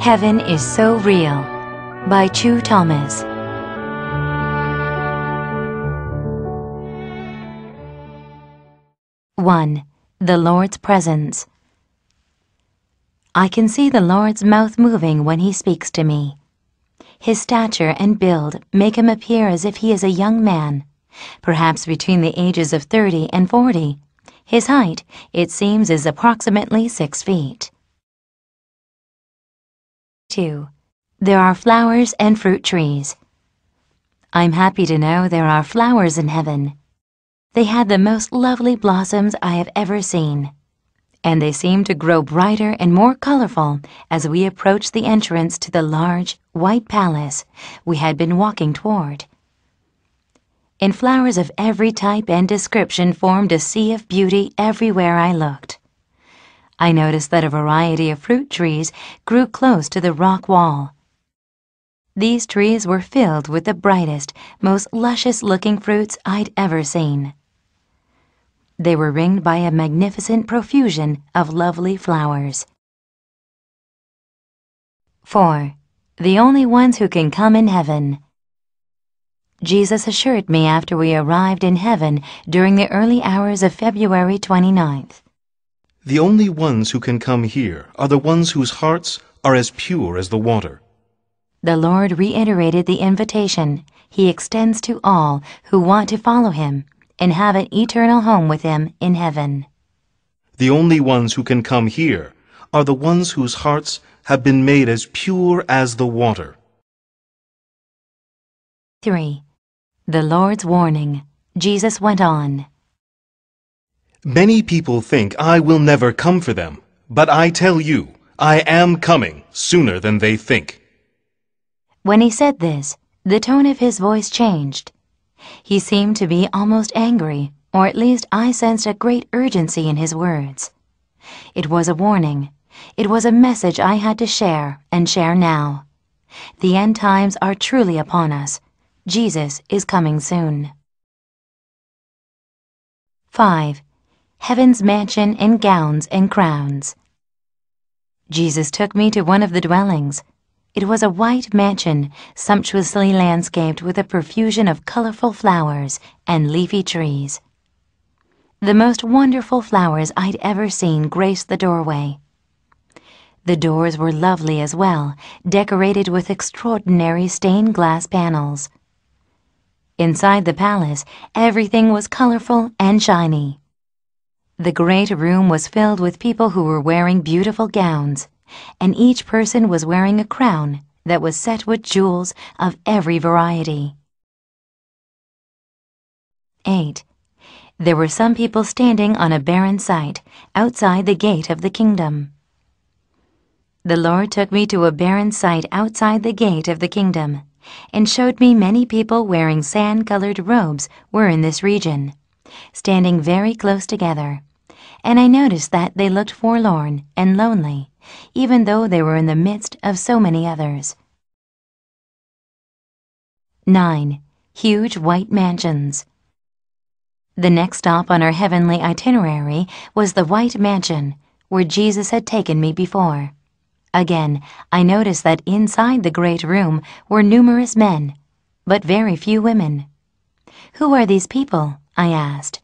Heaven is So Real by Chu Thomas. One. The Lord's Presence. I can see the Lord's mouth moving when he speaks to me. His stature and build make him appear as if he is a young man, perhaps between the ages of 30 and 40. His height, it seems, is approximately six feet. 2. There are flowers and fruit trees. I'm happy to know there are flowers in heaven. They had the most lovely blossoms I have ever seen, and they seemed to grow brighter and more colorful as we approached the entrance to the large, white palace we had been walking toward. And flowers of every type and description formed a sea of beauty everywhere I looked. I noticed that a variety of fruit trees grew close to the rock wall. These trees were filled with the brightest, most luscious looking fruits I'd ever seen. They were ringed by a magnificent profusion of lovely flowers. 4. The only ones who can come in heaven. Jesus assured me after we arrived in heaven during the early hours of February 29th. The only ones who can come here are the ones whose hearts are as pure as the water. The Lord reiterated the invitation he extends to all who want to follow him and have an eternal home with him in heaven. The only ones who can come here are the ones whose hearts have been made as pure as the water. 3. The Lord's Warning. Jesus went on. Many people think I will never come for them, but I tell you, I am coming sooner than they think. When he said this, the tone of his voice changed. He seemed to be almost angry, or at least I sensed a great urgency in his words. It was a warning. It was a message I had to share, and share now. The end times are truly upon us. Jesus is coming soon. 5 heaven's mansion in gowns and crowns. Jesus took me to one of the dwellings. It was a white mansion, sumptuously landscaped with a profusion of colorful flowers and leafy trees. The most wonderful flowers I'd ever seen graced the doorway. The doors were lovely as well, decorated with extraordinary stained glass panels. Inside the palace, everything was colorful and shiny. The great room was filled with people who were wearing beautiful gowns, and each person was wearing a crown that was set with jewels of every variety. 8. There were some people standing on a barren site outside the gate of the kingdom. The Lord took me to a barren site outside the gate of the kingdom and showed me many people wearing sand-colored robes were in this region, standing very close together and I noticed that they looked forlorn and lonely, even though they were in the midst of so many others. 9. Huge White Mansions. The next stop on our heavenly itinerary was the White Mansion, where Jesus had taken me before. Again, I noticed that inside the great room were numerous men, but very few women. Who are these people? I asked.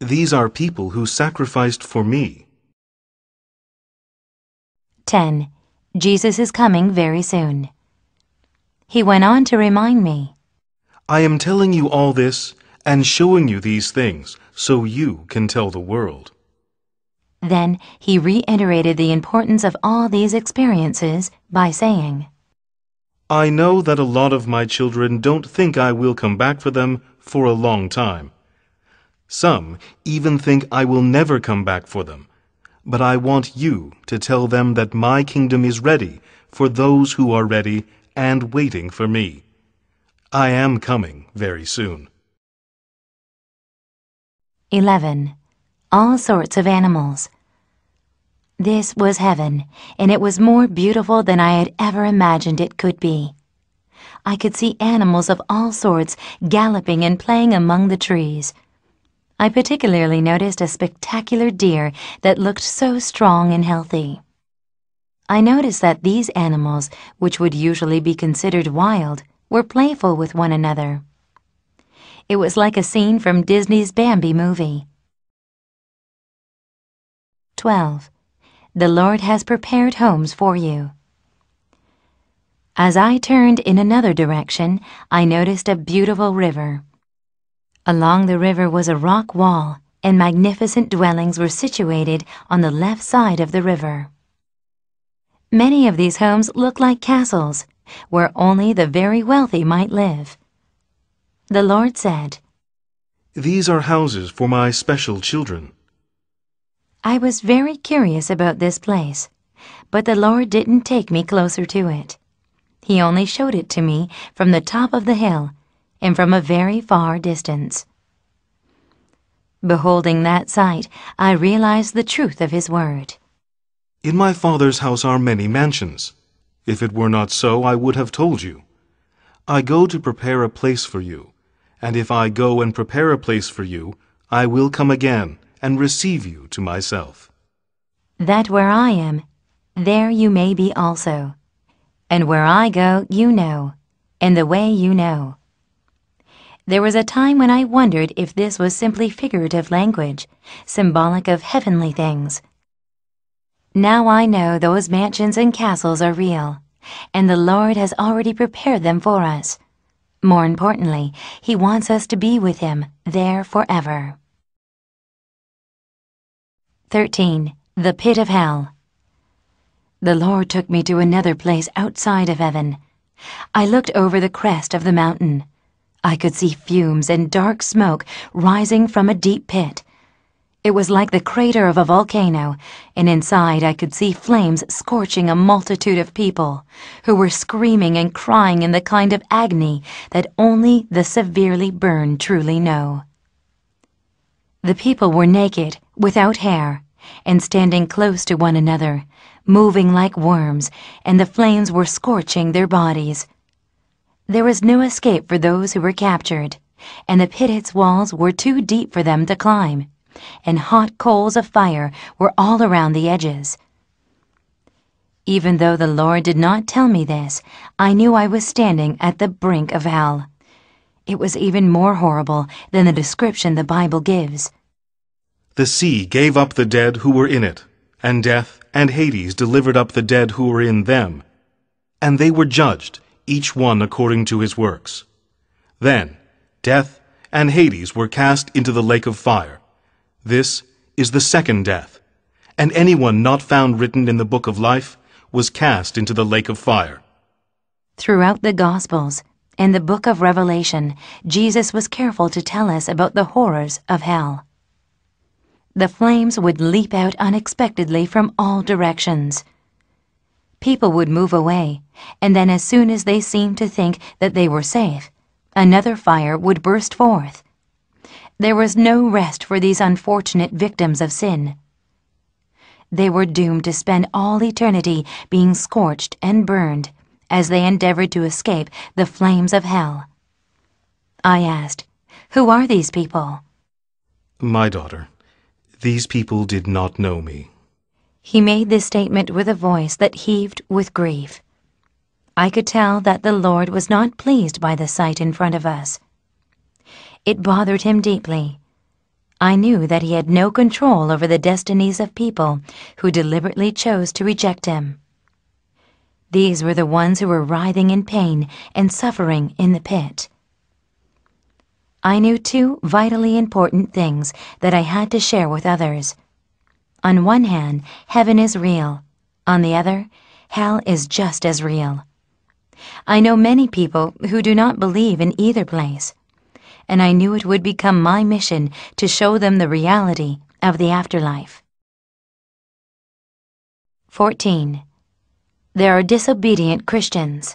These are people who sacrificed for me. 10. Jesus is coming very soon. He went on to remind me. I am telling you all this and showing you these things so you can tell the world. Then he reiterated the importance of all these experiences by saying, I know that a lot of my children don't think I will come back for them for a long time. Some even think I will never come back for them. But I want you to tell them that my kingdom is ready for those who are ready and waiting for me. I am coming very soon. 11. All sorts of animals. This was heaven, and it was more beautiful than I had ever imagined it could be. I could see animals of all sorts galloping and playing among the trees. I particularly noticed a spectacular deer that looked so strong and healthy. I noticed that these animals, which would usually be considered wild, were playful with one another. It was like a scene from Disney's Bambi movie. 12. The Lord has prepared homes for you. As I turned in another direction, I noticed a beautiful river. Along the river was a rock wall, and magnificent dwellings were situated on the left side of the river. Many of these homes looked like castles, where only the very wealthy might live. The Lord said, These are houses for my special children. I was very curious about this place, but the Lord didn't take me closer to it. He only showed it to me from the top of the hill and from a very far distance. Beholding that sight, I realized the truth of his word. In my Father's house are many mansions. If it were not so, I would have told you. I go to prepare a place for you. And if I go and prepare a place for you, I will come again and receive you to myself. That where I am, there you may be also. And where I go, you know, and the way you know. There was a time when I wondered if this was simply figurative language, symbolic of heavenly things. Now I know those mansions and castles are real, and the Lord has already prepared them for us. More importantly, He wants us to be with Him there forever. 13. The Pit of Hell The Lord took me to another place outside of heaven. I looked over the crest of the mountain. I could see fumes and dark smoke rising from a deep pit. It was like the crater of a volcano, and inside I could see flames scorching a multitude of people, who were screaming and crying in the kind of agony that only the severely burned truly know. The people were naked, without hair, and standing close to one another, moving like worms, and the flames were scorching their bodies. There was no escape for those who were captured, and the pit its walls were too deep for them to climb, and hot coals of fire were all around the edges. Even though the Lord did not tell me this, I knew I was standing at the brink of hell. It was even more horrible than the description the Bible gives. The sea gave up the dead who were in it, and death and Hades delivered up the dead who were in them, and they were judged each one according to his works. Then death and Hades were cast into the lake of fire. This is the second death, and anyone not found written in the book of life was cast into the lake of fire. Throughout the Gospels and the book of Revelation, Jesus was careful to tell us about the horrors of hell. The flames would leap out unexpectedly from all directions. People would move away, and then as soon as they seemed to think that they were safe, another fire would burst forth. There was no rest for these unfortunate victims of sin. They were doomed to spend all eternity being scorched and burned as they endeavored to escape the flames of hell. I asked, Who are these people? My daughter, these people did not know me. He made this statement with a voice that heaved with grief. I could tell that the Lord was not pleased by the sight in front of us. It bothered him deeply. I knew that he had no control over the destinies of people who deliberately chose to reject him. These were the ones who were writhing in pain and suffering in the pit. I knew two vitally important things that I had to share with others. On one hand, heaven is real. On the other, hell is just as real. I know many people who do not believe in either place, and I knew it would become my mission to show them the reality of the afterlife. 14. There are disobedient Christians.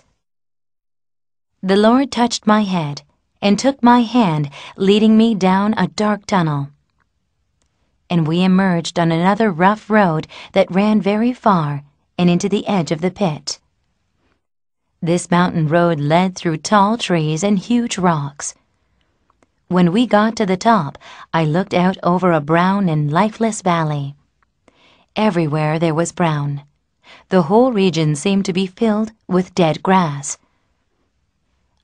The Lord touched my head and took my hand, leading me down a dark tunnel and we emerged on another rough road that ran very far and into the edge of the pit. This mountain road led through tall trees and huge rocks. When we got to the top, I looked out over a brown and lifeless valley. Everywhere there was brown. The whole region seemed to be filled with dead grass.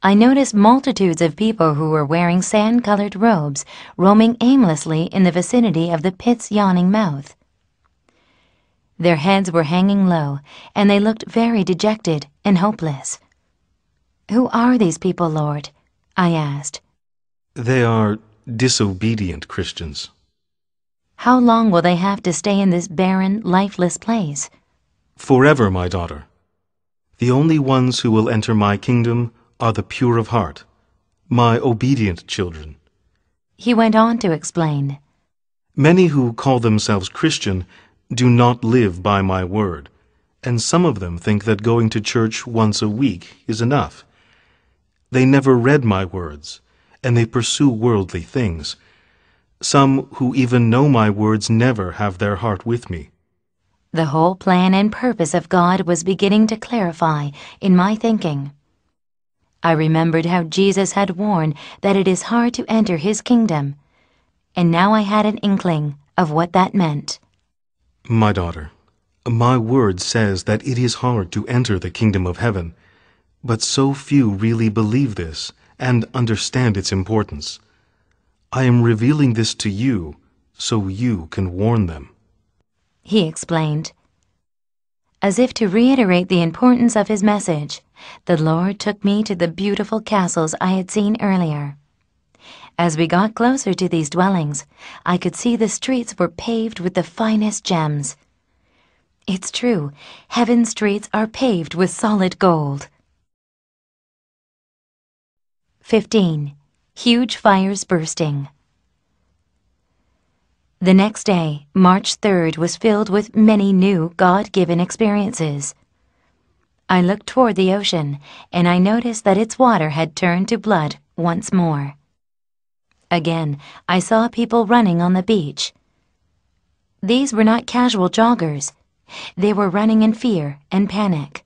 I noticed multitudes of people who were wearing sand-colored robes roaming aimlessly in the vicinity of the pit's yawning mouth. Their heads were hanging low, and they looked very dejected and hopeless. Who are these people, Lord? I asked. They are disobedient Christians. How long will they have to stay in this barren, lifeless place? Forever, my daughter. The only ones who will enter my kingdom are the pure of heart, my obedient children. He went on to explain Many who call themselves Christian do not live by my word, and some of them think that going to church once a week is enough. They never read my words, and they pursue worldly things. Some who even know my words never have their heart with me. The whole plan and purpose of God was beginning to clarify in my thinking. I remembered how Jesus had warned that it is hard to enter his kingdom, and now I had an inkling of what that meant. My daughter, my word says that it is hard to enter the kingdom of heaven, but so few really believe this and understand its importance. I am revealing this to you so you can warn them. He explained, as if to reiterate the importance of his message the Lord took me to the beautiful castles I had seen earlier. As we got closer to these dwellings, I could see the streets were paved with the finest gems. It's true, heaven's streets are paved with solid gold. 15. Huge fires bursting. The next day, March 3rd, was filled with many new God given experiences. I looked toward the ocean, and I noticed that its water had turned to blood once more. Again, I saw people running on the beach. These were not casual joggers. They were running in fear and panic.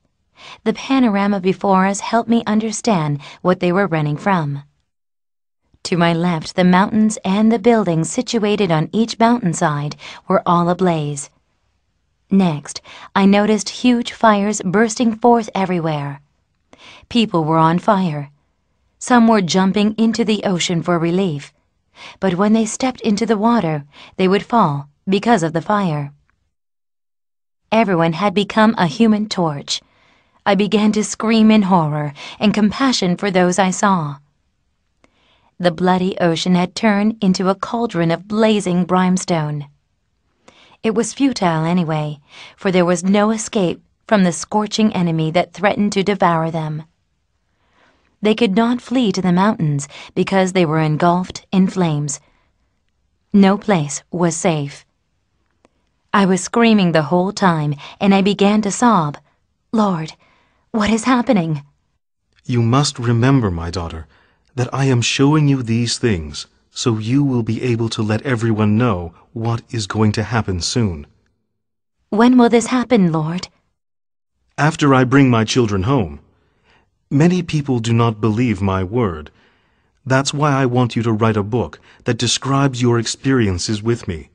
The panorama before us helped me understand what they were running from. To my left, the mountains and the buildings situated on each mountainside were all ablaze. Next, I noticed huge fires bursting forth everywhere. People were on fire. Some were jumping into the ocean for relief, but when they stepped into the water, they would fall because of the fire. Everyone had become a human torch. I began to scream in horror and compassion for those I saw. The bloody ocean had turned into a cauldron of blazing brimstone. It was futile anyway, for there was no escape from the scorching enemy that threatened to devour them. They could not flee to the mountains because they were engulfed in flames. No place was safe. I was screaming the whole time, and I began to sob. Lord, what is happening? You must remember, my daughter, that I am showing you these things so you will be able to let everyone know what is going to happen soon. When will this happen, Lord? After I bring my children home. Many people do not believe my word. That's why I want you to write a book that describes your experiences with me.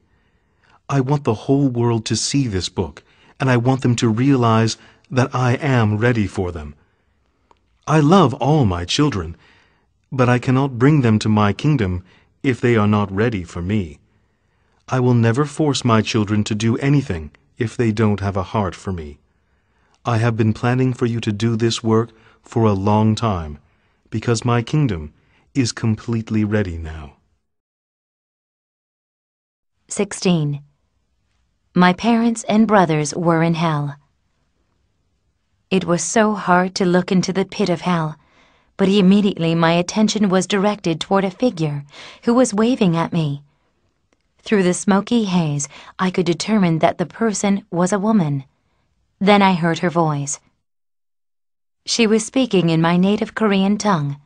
I want the whole world to see this book, and I want them to realize that I am ready for them. I love all my children, but I cannot bring them to my kingdom if they are not ready for me. I will never force my children to do anything if they don't have a heart for me. I have been planning for you to do this work for a long time because my kingdom is completely ready now. 16. My parents and brothers were in hell. It was so hard to look into the pit of hell but immediately my attention was directed toward a figure who was waving at me. Through the smoky haze, I could determine that the person was a woman. Then I heard her voice. She was speaking in my native Korean tongue,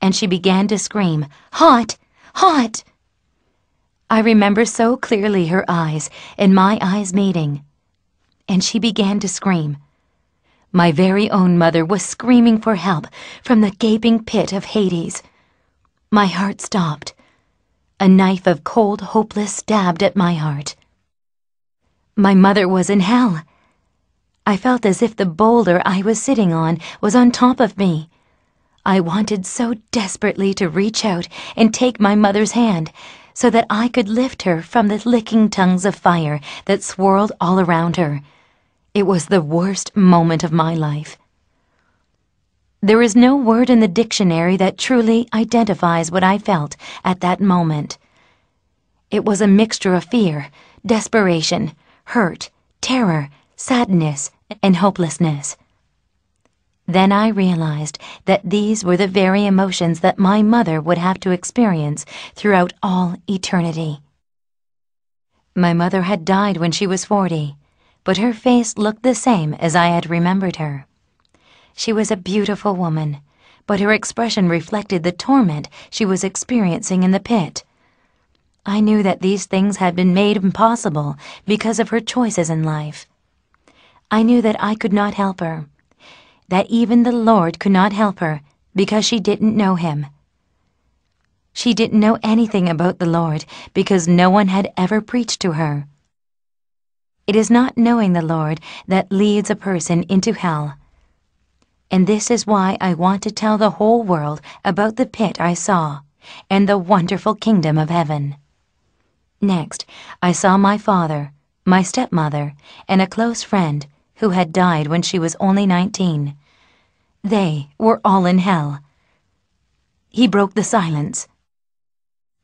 and she began to scream, Hot! Hot! I remember so clearly her eyes and my eyes meeting, and she began to scream. My very own mother was screaming for help from the gaping pit of Hades. My heart stopped. A knife of cold, hopeless stabbed at my heart. My mother was in hell. I felt as if the boulder I was sitting on was on top of me. I wanted so desperately to reach out and take my mother's hand so that I could lift her from the licking tongues of fire that swirled all around her. It was the worst moment of my life. There is no word in the dictionary that truly identifies what I felt at that moment. It was a mixture of fear, desperation, hurt, terror, sadness, and hopelessness. Then I realized that these were the very emotions that my mother would have to experience throughout all eternity. My mother had died when she was 40 but her face looked the same as I had remembered her. She was a beautiful woman, but her expression reflected the torment she was experiencing in the pit. I knew that these things had been made impossible because of her choices in life. I knew that I could not help her, that even the Lord could not help her because she didn't know him. She didn't know anything about the Lord because no one had ever preached to her. It is not knowing the Lord that leads a person into hell. And this is why I want to tell the whole world about the pit I saw and the wonderful kingdom of heaven. Next, I saw my father, my stepmother, and a close friend who had died when she was only 19. They were all in hell. He broke the silence.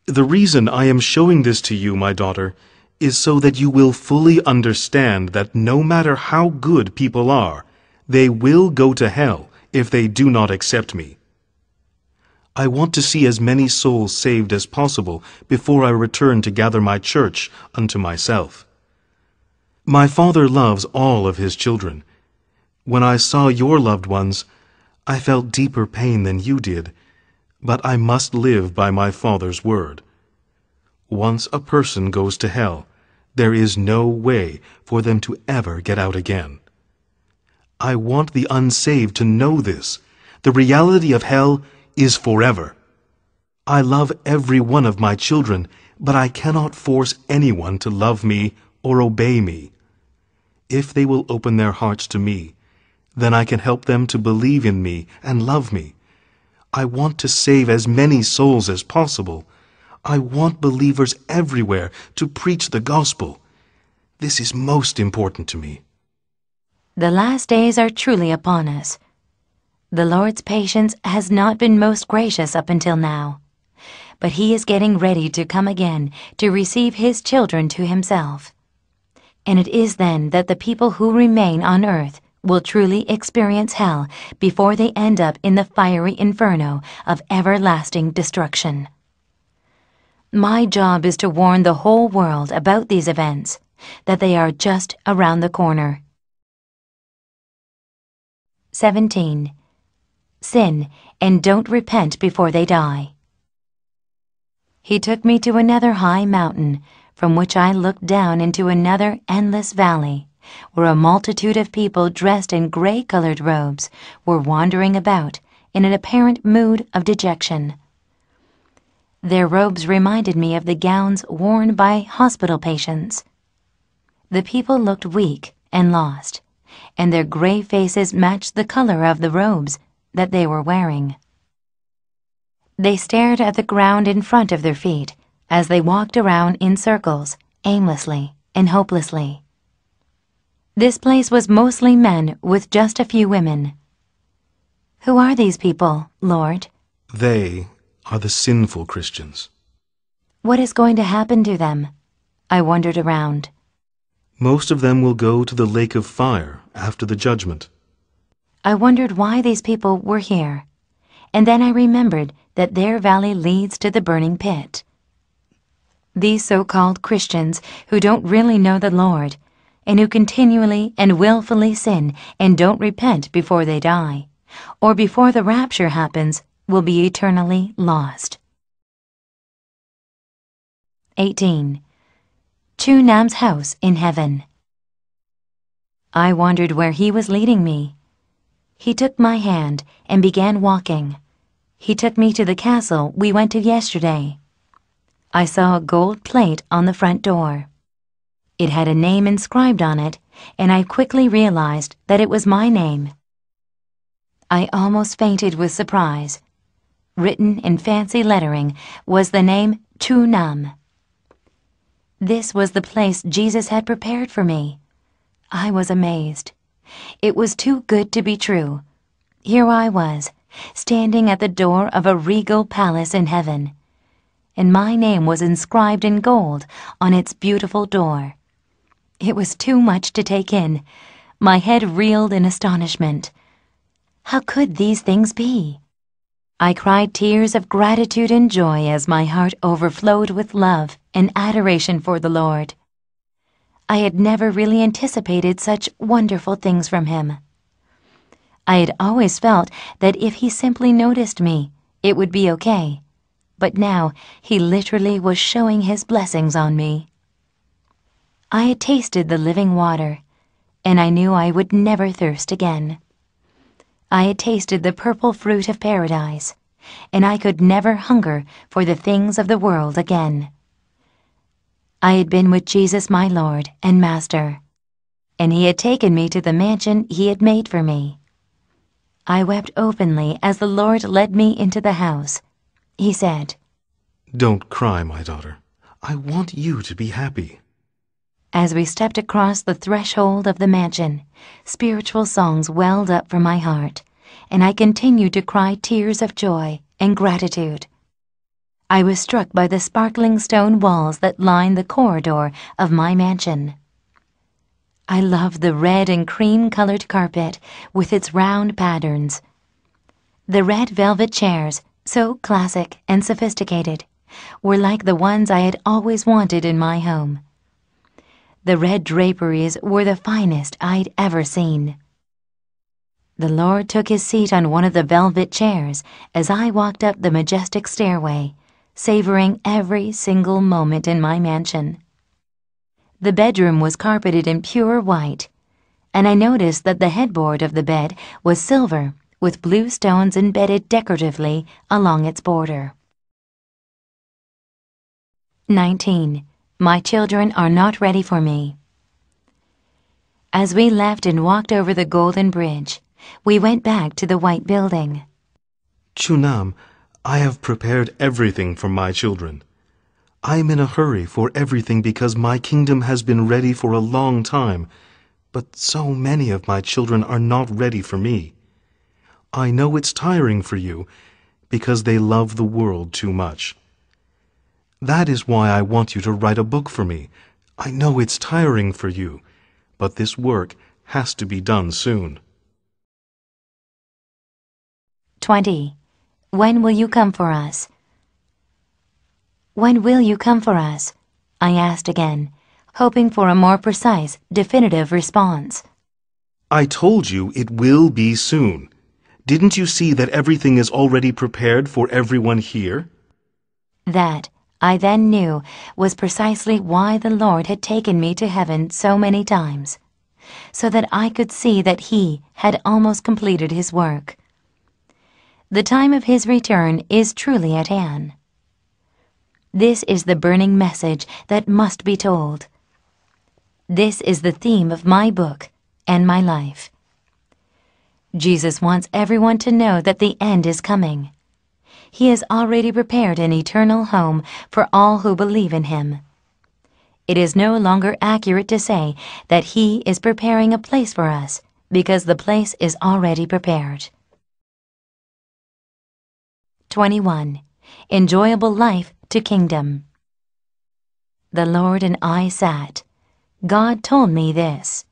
The reason I am showing this to you, my daughter, is so that you will fully understand that no matter how good people are, they will go to hell if they do not accept me. I want to see as many souls saved as possible before I return to gather my church unto myself. My Father loves all of his children. When I saw your loved ones, I felt deeper pain than you did, but I must live by my Father's word. Once a person goes to hell, there is no way for them to ever get out again. I want the unsaved to know this. The reality of hell is forever. I love every one of my children, but I cannot force anyone to love me or obey me. If they will open their hearts to me, then I can help them to believe in me and love me. I want to save as many souls as possible. I want believers everywhere to preach the gospel. This is most important to me. The last days are truly upon us. The Lord's patience has not been most gracious up until now, but He is getting ready to come again to receive His children to Himself. And it is then that the people who remain on earth will truly experience hell before they end up in the fiery inferno of everlasting destruction. My job is to warn the whole world about these events, that they are just around the corner. 17. Sin and don't repent before they die. He took me to another high mountain, from which I looked down into another endless valley, where a multitude of people dressed in gray-colored robes were wandering about in an apparent mood of dejection. Their robes reminded me of the gowns worn by hospital patients. The people looked weak and lost, and their gray faces matched the color of the robes that they were wearing. They stared at the ground in front of their feet as they walked around in circles, aimlessly and hopelessly. This place was mostly men with just a few women. Who are these people, Lord? They are the sinful Christians. What is going to happen to them? I wondered around. Most of them will go to the lake of fire after the judgment. I wondered why these people were here. And then I remembered that their valley leads to the burning pit. These so-called Christians who don't really know the Lord, and who continually and willfully sin and don't repent before they die, or before the rapture happens, will be eternally lost. 18. Chu Nam's house in heaven. I wondered where he was leading me. He took my hand and began walking. He took me to the castle we went to yesterday. I saw a gold plate on the front door. It had a name inscribed on it, and I quickly realized that it was my name. I almost fainted with surprise written in fancy lettering, was the name Tunam. This was the place Jesus had prepared for me. I was amazed. It was too good to be true. Here I was, standing at the door of a regal palace in heaven, and my name was inscribed in gold on its beautiful door. It was too much to take in. My head reeled in astonishment. How could these things be? I cried tears of gratitude and joy as my heart overflowed with love and adoration for the Lord. I had never really anticipated such wonderful things from him. I had always felt that if he simply noticed me, it would be okay. But now he literally was showing his blessings on me. I had tasted the living water, and I knew I would never thirst again. I had tasted the purple fruit of paradise, and I could never hunger for the things of the world again. I had been with Jesus my Lord and Master, and he had taken me to the mansion he had made for me. I wept openly as the Lord led me into the house. He said, Don't cry, my daughter. I want you to be happy. As we stepped across the threshold of the mansion, spiritual songs welled up from my heart, and I continued to cry tears of joy and gratitude. I was struck by the sparkling stone walls that lined the corridor of my mansion. I loved the red and cream colored carpet with its round patterns. The red velvet chairs, so classic and sophisticated, were like the ones I had always wanted in my home. The red draperies were the finest I'd ever seen. The Lord took his seat on one of the velvet chairs as I walked up the majestic stairway, savoring every single moment in my mansion. The bedroom was carpeted in pure white, and I noticed that the headboard of the bed was silver with blue stones embedded decoratively along its border. 19. My children are not ready for me. As we left and walked over the Golden Bridge, we went back to the white building. Chunam, I have prepared everything for my children. I am in a hurry for everything because my kingdom has been ready for a long time, but so many of my children are not ready for me. I know it's tiring for you because they love the world too much. That is why I want you to write a book for me. I know it's tiring for you, but this work has to be done soon. 20. When will you come for us? When will you come for us? I asked again, hoping for a more precise, definitive response. I told you it will be soon. Didn't you see that everything is already prepared for everyone here? That I then knew was precisely why the Lord had taken me to heaven so many times, so that I could see that He had almost completed His work. The time of His return is truly at hand. This is the burning message that must be told. This is the theme of my book and my life. Jesus wants everyone to know that the end is coming he has already prepared an eternal home for all who believe in him. It is no longer accurate to say that he is preparing a place for us, because the place is already prepared. 21. Enjoyable Life to Kingdom The Lord and I sat. God told me this.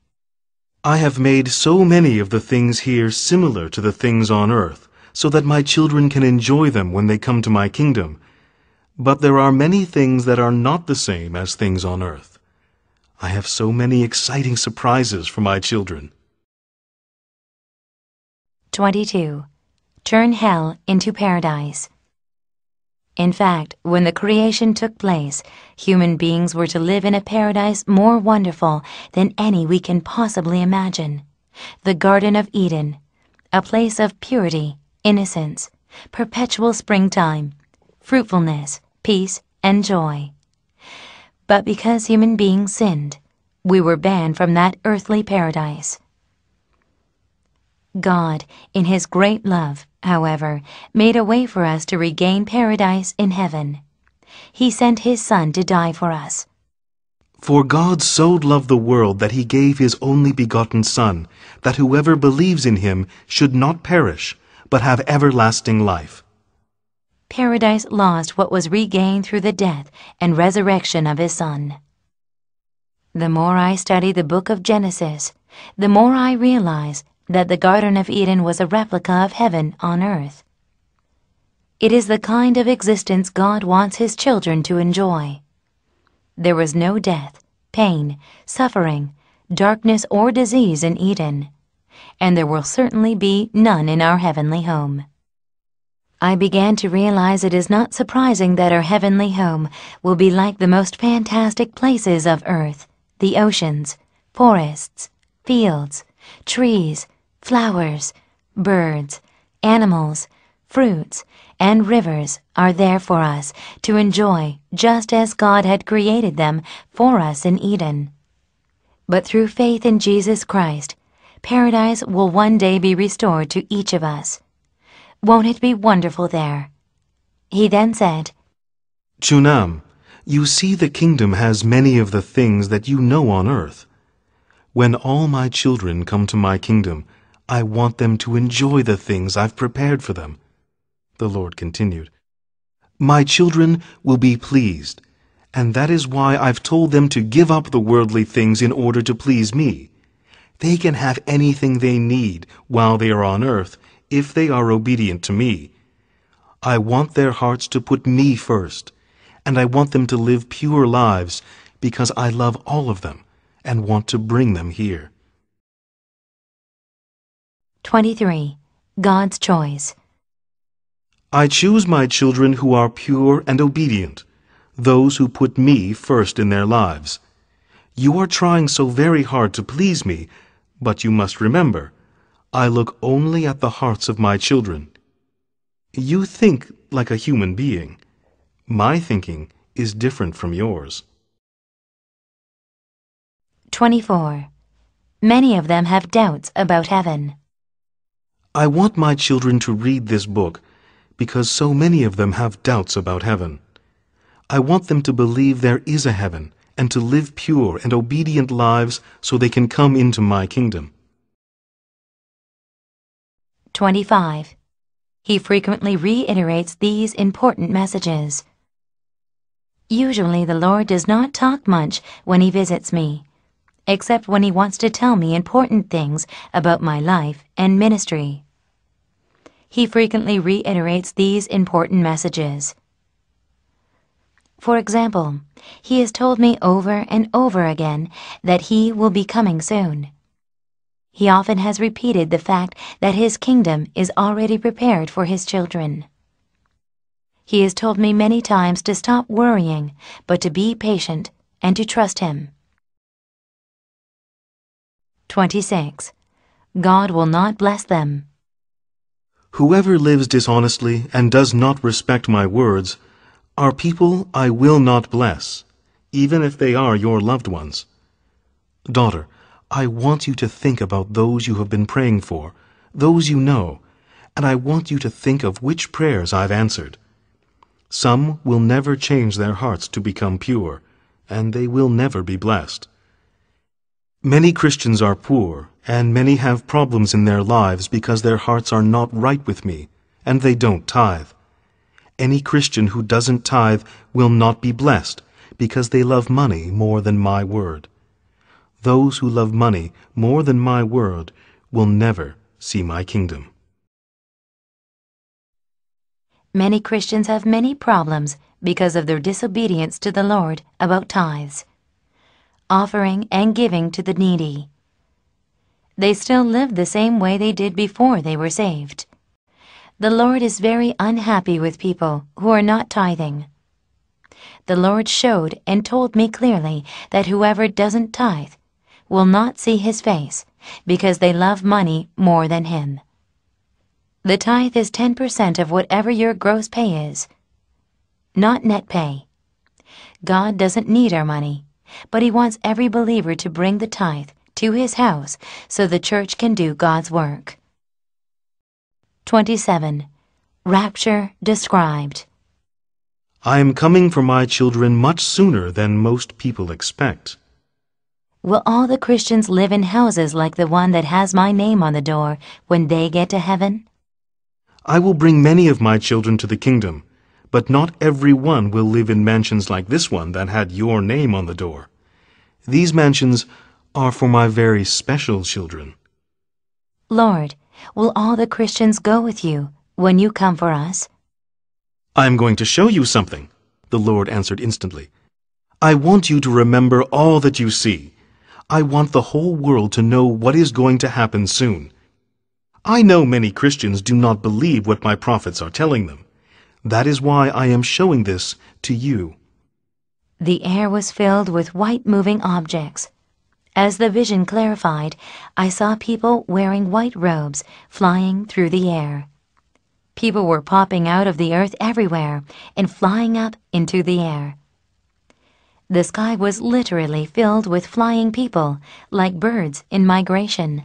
I have made so many of the things here similar to the things on earth so that my children can enjoy them when they come to my kingdom. But there are many things that are not the same as things on earth. I have so many exciting surprises for my children. 22. Turn hell into paradise. In fact, when the creation took place, human beings were to live in a paradise more wonderful than any we can possibly imagine. The Garden of Eden, a place of purity, innocence, perpetual springtime, fruitfulness, peace, and joy. But because human beings sinned, we were banned from that earthly paradise. God, in His great love, however, made a way for us to regain paradise in heaven. He sent His Son to die for us. For God so loved the world that He gave His only begotten Son, that whoever believes in Him should not perish, but have everlasting life. Paradise lost what was regained through the death and resurrection of his Son. The more I study the book of Genesis, the more I realize that the Garden of Eden was a replica of heaven on earth. It is the kind of existence God wants his children to enjoy. There was no death, pain, suffering, darkness, or disease in Eden and there will certainly be none in our heavenly home. I began to realize it is not surprising that our heavenly home will be like the most fantastic places of earth the oceans, forests, fields, trees, flowers, birds, animals, fruits, and rivers are there for us to enjoy just as God had created them for us in Eden. But through faith in Jesus Christ, paradise will one day be restored to each of us. Won't it be wonderful there? He then said, Chunam, you see the kingdom has many of the things that you know on earth. When all my children come to my kingdom, I want them to enjoy the things I've prepared for them. The Lord continued, My children will be pleased, and that is why I've told them to give up the worldly things in order to please me. They can have anything they need while they are on earth if they are obedient to me. I want their hearts to put me first, and I want them to live pure lives because I love all of them and want to bring them here. 23. God's Choice I choose my children who are pure and obedient, those who put me first in their lives. You are trying so very hard to please me but you must remember, I look only at the hearts of my children. You think like a human being. My thinking is different from yours. 24. Many of them have doubts about heaven. I want my children to read this book because so many of them have doubts about heaven. I want them to believe there is a heaven and to live pure and obedient lives so they can come into my kingdom. 25. He frequently reiterates these important messages. Usually the Lord does not talk much when he visits me, except when he wants to tell me important things about my life and ministry. He frequently reiterates these important messages. For example, he has told me over and over again that he will be coming soon. He often has repeated the fact that his kingdom is already prepared for his children. He has told me many times to stop worrying, but to be patient and to trust him. 26. God will not bless them. Whoever lives dishonestly and does not respect my words are people I will not bless, even if they are your loved ones. Daughter, I want you to think about those you have been praying for, those you know, and I want you to think of which prayers I've answered. Some will never change their hearts to become pure, and they will never be blessed. Many Christians are poor, and many have problems in their lives because their hearts are not right with me, and they don't tithe any Christian who doesn't tithe will not be blessed, because they love money more than my word. Those who love money more than my word will never see my kingdom. Many Christians have many problems because of their disobedience to the Lord about tithes, offering and giving to the needy. They still live the same way they did before they were saved. The Lord is very unhappy with people who are not tithing. The Lord showed and told me clearly that whoever doesn't tithe will not see his face because they love money more than him. The tithe is 10% of whatever your gross pay is, not net pay. God doesn't need our money, but He wants every believer to bring the tithe to His house so the church can do God's work. 27. Rapture Described I am coming for my children much sooner than most people expect. Will all the Christians live in houses like the one that has my name on the door when they get to heaven? I will bring many of my children to the kingdom, but not every one will live in mansions like this one that had your name on the door. These mansions are for my very special children. Lord, will all the Christians go with you when you come for us? I am going to show you something, the Lord answered instantly. I want you to remember all that you see. I want the whole world to know what is going to happen soon. I know many Christians do not believe what my prophets are telling them. That is why I am showing this to you. The air was filled with white moving objects. As the vision clarified, I saw people wearing white robes flying through the air. People were popping out of the earth everywhere and flying up into the air. The sky was literally filled with flying people, like birds in migration.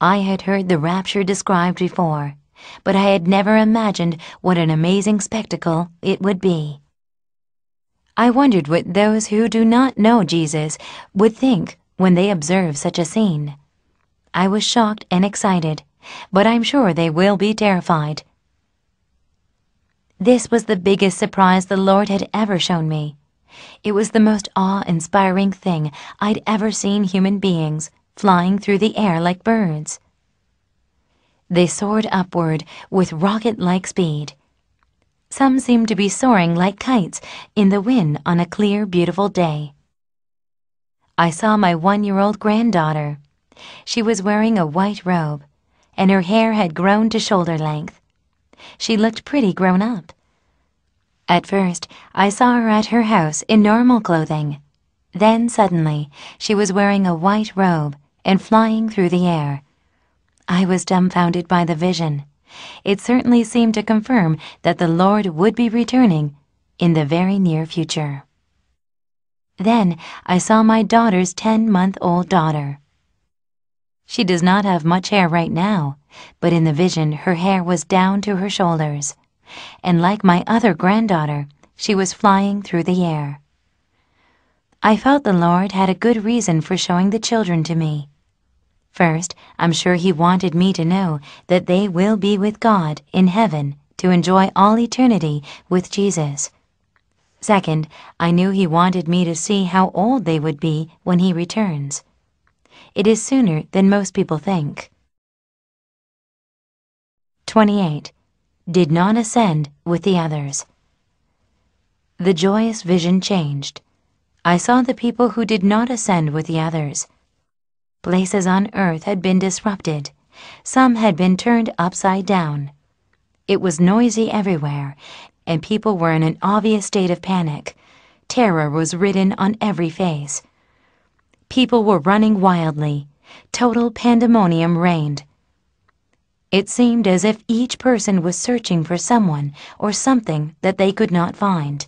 I had heard the rapture described before, but I had never imagined what an amazing spectacle it would be. I wondered what those who do not know Jesus would think when they observe such a scene. I was shocked and excited, but I'm sure they will be terrified. This was the biggest surprise the Lord had ever shown me. It was the most awe-inspiring thing I'd ever seen human beings flying through the air like birds. They soared upward with rocket-like speed, some seemed to be soaring like kites in the wind on a clear, beautiful day. I saw my one-year-old granddaughter. She was wearing a white robe, and her hair had grown to shoulder length. She looked pretty grown up. At first, I saw her at her house in normal clothing. Then suddenly, she was wearing a white robe and flying through the air. I was dumbfounded by the vision. It certainly seemed to confirm that the Lord would be returning in the very near future. Then I saw my daughter's 10 month old daughter. She does not have much hair right now, but in the vision her hair was down to her shoulders, and like my other granddaughter, she was flying through the air. I felt the Lord had a good reason for showing the children to me. First, I'm sure he wanted me to know that they will be with God in heaven to enjoy all eternity with Jesus. Second, I knew he wanted me to see how old they would be when he returns. It is sooner than most people think. 28. Did not ascend with the others. The joyous vision changed. I saw the people who did not ascend with the others places on earth had been disrupted. Some had been turned upside down. It was noisy everywhere, and people were in an obvious state of panic. Terror was written on every face. People were running wildly. Total pandemonium reigned. It seemed as if each person was searching for someone or something that they could not find.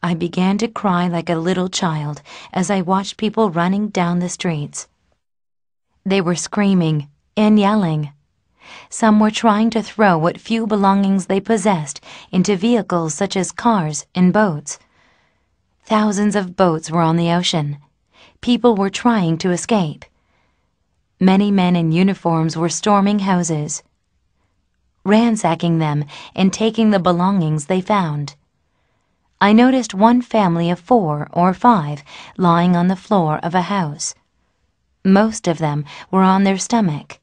I began to cry like a little child as I watched people running down the streets. They were screaming and yelling. Some were trying to throw what few belongings they possessed into vehicles such as cars and boats. Thousands of boats were on the ocean. People were trying to escape. Many men in uniforms were storming houses, ransacking them and taking the belongings they found. I noticed one family of four or five lying on the floor of a house. Most of them were on their stomach,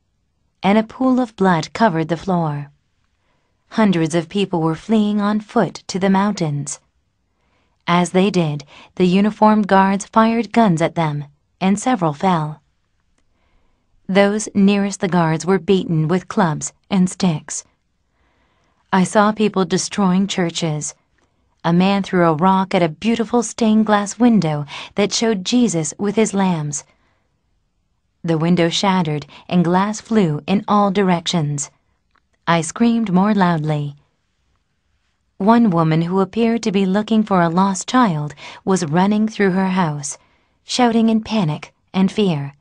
and a pool of blood covered the floor. Hundreds of people were fleeing on foot to the mountains. As they did, the uniformed guards fired guns at them, and several fell. Those nearest the guards were beaten with clubs and sticks. I saw people destroying churches a man threw a rock at a beautiful stained glass window that showed Jesus with his lambs. The window shattered and glass flew in all directions. I screamed more loudly. One woman who appeared to be looking for a lost child was running through her house, shouting in panic and fear.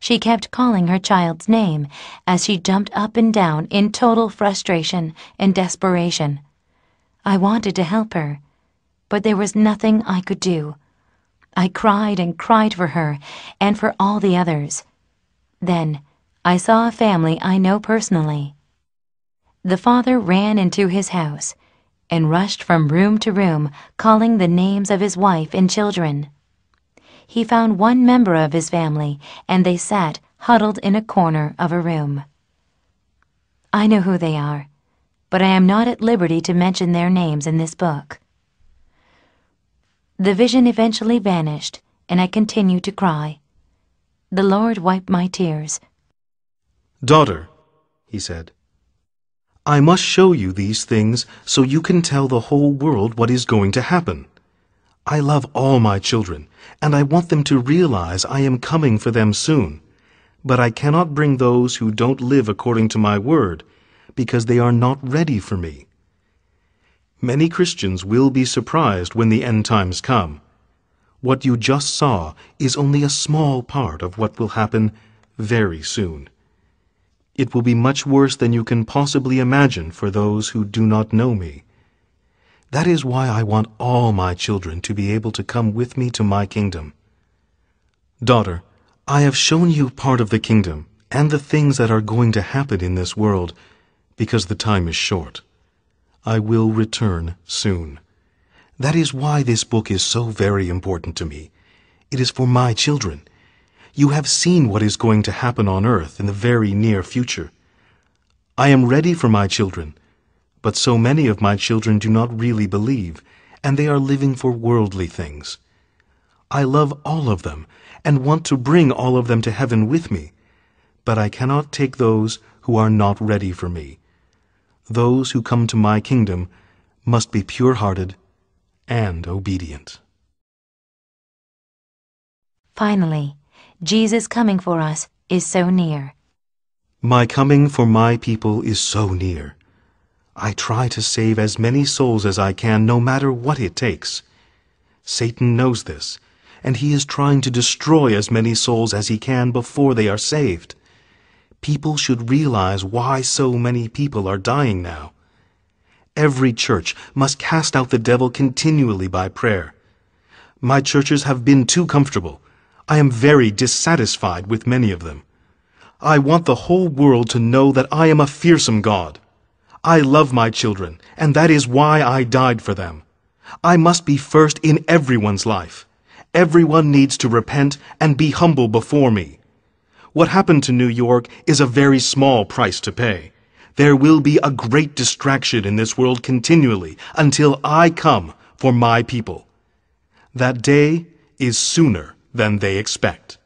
She kept calling her child's name as she jumped up and down in total frustration and desperation. I wanted to help her, but there was nothing I could do. I cried and cried for her and for all the others. Then I saw a family I know personally. The father ran into his house and rushed from room to room, calling the names of his wife and children. He found one member of his family, and they sat huddled in a corner of a room. I know who they are but I am not at liberty to mention their names in this book. The vision eventually vanished, and I continued to cry. The Lord wiped my tears. Daughter, he said, I must show you these things so you can tell the whole world what is going to happen. I love all my children, and I want them to realize I am coming for them soon. But I cannot bring those who don't live according to my word because they are not ready for me. Many Christians will be surprised when the end times come. What you just saw is only a small part of what will happen very soon. It will be much worse than you can possibly imagine for those who do not know me. That is why I want all my children to be able to come with me to my kingdom. Daughter, I have shown you part of the kingdom and the things that are going to happen in this world, because the time is short. I will return soon. That is why this book is so very important to me. It is for my children. You have seen what is going to happen on earth in the very near future. I am ready for my children, but so many of my children do not really believe, and they are living for worldly things. I love all of them and want to bring all of them to heaven with me, but I cannot take those who are not ready for me those who come to my kingdom must be pure hearted and obedient. Finally, Jesus coming for us is so near. My coming for my people is so near. I try to save as many souls as I can, no matter what it takes. Satan knows this, and he is trying to destroy as many souls as he can before they are saved people should realize why so many people are dying now. Every church must cast out the devil continually by prayer. My churches have been too comfortable. I am very dissatisfied with many of them. I want the whole world to know that I am a fearsome God. I love my children, and that is why I died for them. I must be first in everyone's life. Everyone needs to repent and be humble before me. What happened to New York is a very small price to pay. There will be a great distraction in this world continually until I come for my people. That day is sooner than they expect.